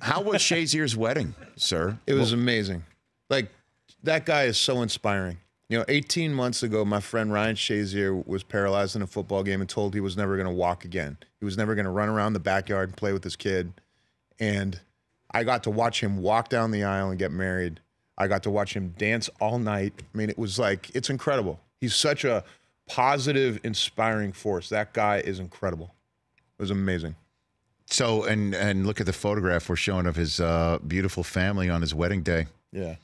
How was Shazier's wedding, sir? It was well, amazing. Like that guy is so inspiring. You know, 18 months ago, my friend Ryan Shazier was paralyzed in a football game and told he was never going to walk again. He was never going to run around the backyard and play with his kid. And I got to watch him walk down the aisle and get married. I got to watch him dance all night. I mean, it was like, it's incredible. He's such a positive, inspiring force. That guy is incredible. It was amazing. So and and look at the photograph we're showing of his uh, beautiful family on his wedding day. Yeah,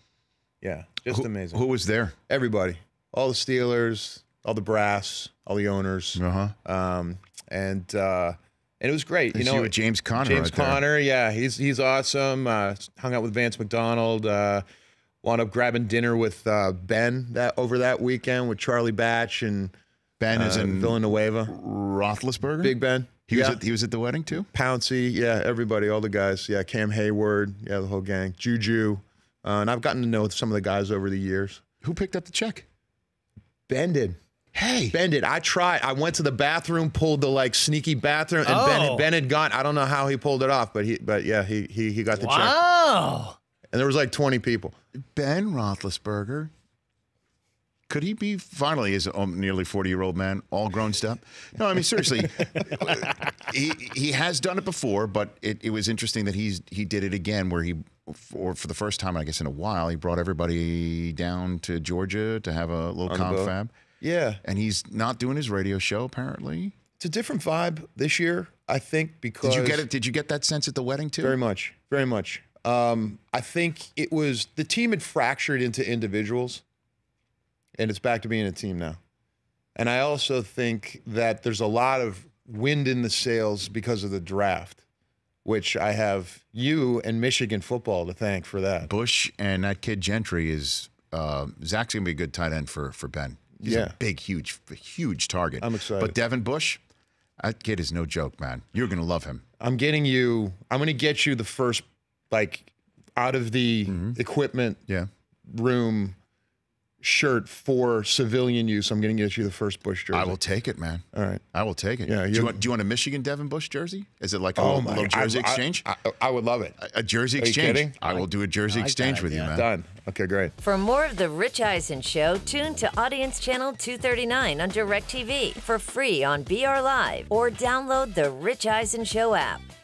yeah, just who, amazing. Who was there? Everybody, all the Steelers, all the brass, all the owners. Uh huh. Um, and uh, and it was great. You know, you with James Conner. James right Conner, yeah, he's he's awesome. Uh, hung out with Vance McDonald. Uh, wound up grabbing dinner with uh, Ben that over that weekend with Charlie Batch and Ben uh, is in Villanueva. Roethlisberger. Big Ben. He yeah. was at, he was at the wedding too. Pouncy, yeah, everybody, all the guys, yeah, Cam Hayward, yeah, the whole gang, Juju, uh, and I've gotten to know some of the guys over the years. Who picked up the check? Ben did. Hey, Ben did. I tried. I went to the bathroom, pulled the like sneaky bathroom, and oh. ben, ben had gone. I don't know how he pulled it off, but he, but yeah, he he he got the wow. check. Wow. And there was like twenty people. Ben Roethlisberger could he be finally as a nearly 40 year old man all grown up no i mean seriously he he has done it before but it, it was interesting that he's he did it again where he or for the first time i guess in a while he brought everybody down to georgia to have a little confab yeah and he's not doing his radio show apparently it's a different vibe this year i think because did you get it did you get that sense at the wedding too very much very much um, I think it was the team had fractured into individuals and it's back to being a team now. And I also think that there's a lot of wind in the sails because of the draft, which I have you and Michigan football to thank for that. Bush and that kid Gentry is uh, Zach's gonna be a good tight end for for Ben. He's yeah. a big, huge, huge target. I'm excited. But Devin Bush, that kid is no joke, man. You're gonna love him. I'm getting you. I'm gonna get you the first like out of the mm -hmm. equipment yeah. room shirt for civilian use. I'm going to get you the first Bush jersey. I will take it, man. All right, I will take it. Yeah, do you want, do you want a Michigan Devin Bush jersey? Is it like a oh little, little jersey I, exchange? I, I, I, would love it. A, a jersey Are exchange. I will do a jersey exchange with you, man. Done. Okay, great. For more of the Rich Eisen show, tune to Audience Channel 239 on DirecTV for free on BR Live or download the Rich Eisen show app.